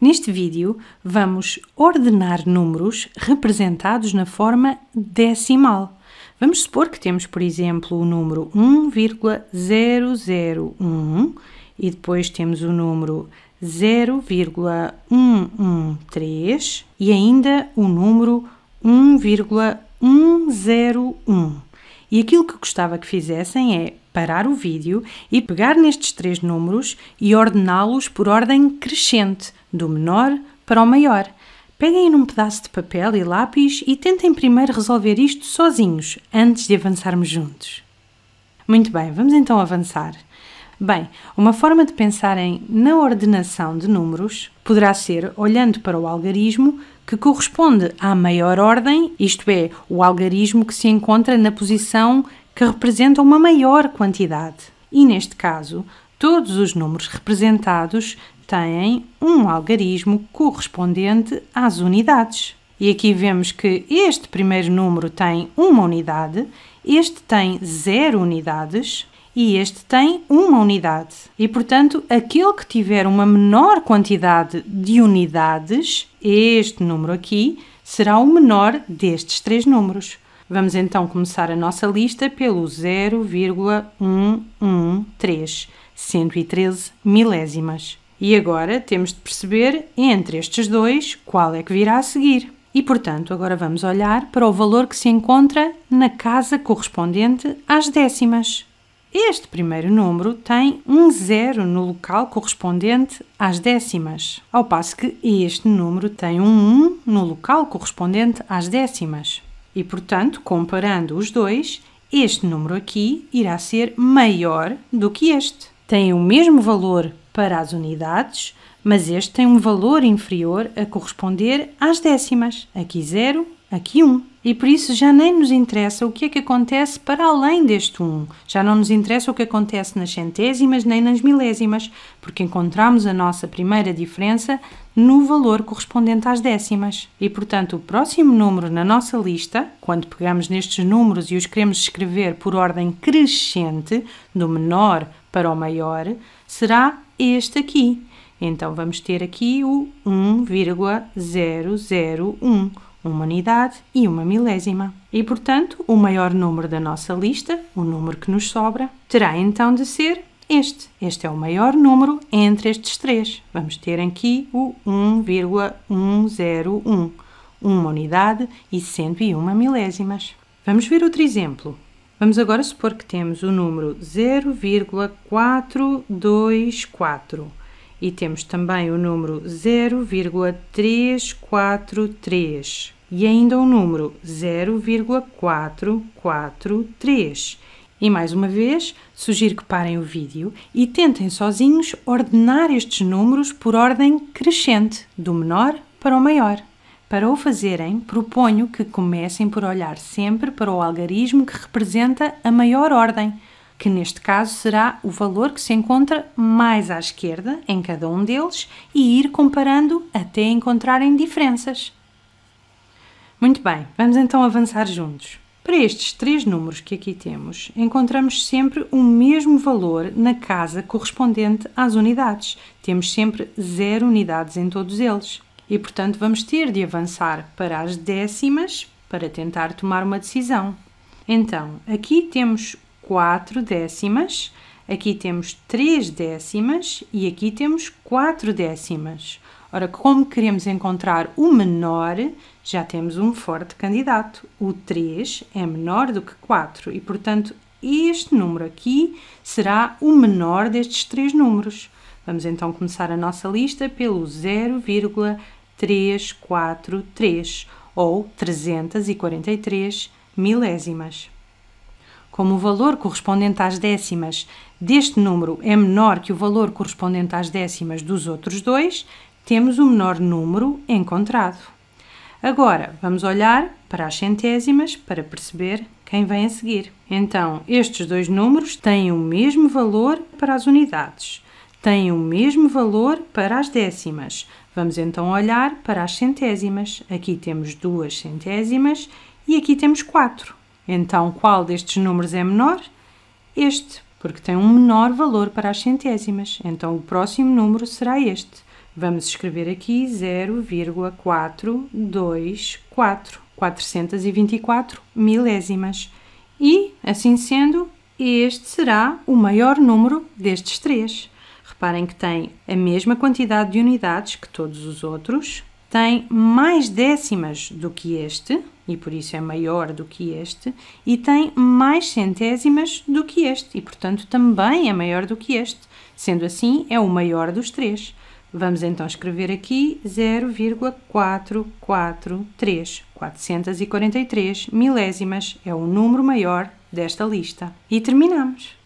Neste vídeo, vamos ordenar números representados na forma decimal. Vamos supor que temos, por exemplo, o número 1,001 e depois temos o número 0,113 e ainda o número 1,101. E aquilo que gostava que fizessem é parar o vídeo e pegar nestes três números e ordená-los por ordem crescente, do menor para o maior. Peguem num pedaço de papel e lápis e tentem primeiro resolver isto sozinhos, antes de avançarmos juntos. Muito bem, vamos então avançar. Bem, uma forma de pensarem na ordenação de números poderá ser olhando para o algarismo que corresponde à maior ordem, isto é, o algarismo que se encontra na posição que representa uma maior quantidade. E neste caso, todos os números representados têm um algarismo correspondente às unidades. E aqui vemos que este primeiro número tem uma unidade, este tem zero unidades e este tem uma unidade. E portanto, aquele que tiver uma menor quantidade de unidades, este número aqui, será o menor destes três números. Vamos então começar a nossa lista pelo 0,113, 113 milésimas. E agora temos de perceber entre estes dois qual é que virá a seguir. E portanto, agora vamos olhar para o valor que se encontra na casa correspondente às décimas. Este primeiro número tem um zero no local correspondente às décimas, ao passo que este número tem um 1 um no local correspondente às décimas. E, portanto, comparando os dois, este número aqui irá ser maior do que este. Tem o mesmo valor para as unidades, mas este tem um valor inferior a corresponder às décimas, aqui 0 aqui um. E por isso já nem nos interessa o que é que acontece para além deste um. Já não nos interessa o que acontece nas centésimas nem nas milésimas, porque encontramos a nossa primeira diferença no valor correspondente às décimas. E portanto, o próximo número na nossa lista, quando pegamos nestes números e os queremos escrever por ordem crescente, do menor para o maior, será este aqui. Então vamos ter aqui o 1,001 uma unidade e uma milésima. E, portanto, o maior número da nossa lista, o número que nos sobra, terá então de ser este. Este é o maior número entre estes três. Vamos ter aqui o 1,101, uma unidade e 101 milésimas. Vamos ver outro exemplo. Vamos agora supor que temos o número 0,424 e temos também o número 0,343 e ainda o número 0,443. E mais uma vez, sugiro que parem o vídeo e tentem sozinhos ordenar estes números por ordem crescente, do menor para o maior. Para o fazerem, proponho que comecem por olhar sempre para o algarismo que representa a maior ordem que neste caso será o valor que se encontra mais à esquerda em cada um deles e ir comparando até encontrarem diferenças. Muito bem, vamos então avançar juntos. Para estes três números que aqui temos, encontramos sempre o mesmo valor na casa correspondente às unidades. Temos sempre zero unidades em todos eles. E, portanto, vamos ter de avançar para as décimas para tentar tomar uma decisão. Então, aqui temos 4 décimas, aqui temos 3 décimas e aqui temos 4 décimas. Ora, como queremos encontrar o menor, já temos um forte candidato. O 3 é menor do que 4 e, portanto, este número aqui será o menor destes três números. Vamos então começar a nossa lista pelo 0,343 ou 343 milésimas. Como o valor correspondente às décimas deste número é menor que o valor correspondente às décimas dos outros dois, temos o menor número encontrado. Agora, vamos olhar para as centésimas para perceber quem vem a seguir. Então, estes dois números têm o mesmo valor para as unidades, têm o mesmo valor para as décimas. Vamos então olhar para as centésimas. Aqui temos duas centésimas e aqui temos quatro. Então, qual destes números é menor? Este, porque tem um menor valor para as centésimas. Então, o próximo número será este. Vamos escrever aqui 0,424, 424 milésimas. E, assim sendo, este será o maior número destes três. Reparem que tem a mesma quantidade de unidades que todos os outros, tem mais décimas do que este, e por isso é maior do que este, e tem mais centésimas do que este, e portanto também é maior do que este. Sendo assim, é o maior dos três. Vamos então escrever aqui 0,443. 443 milésimas é o número maior desta lista. E terminamos.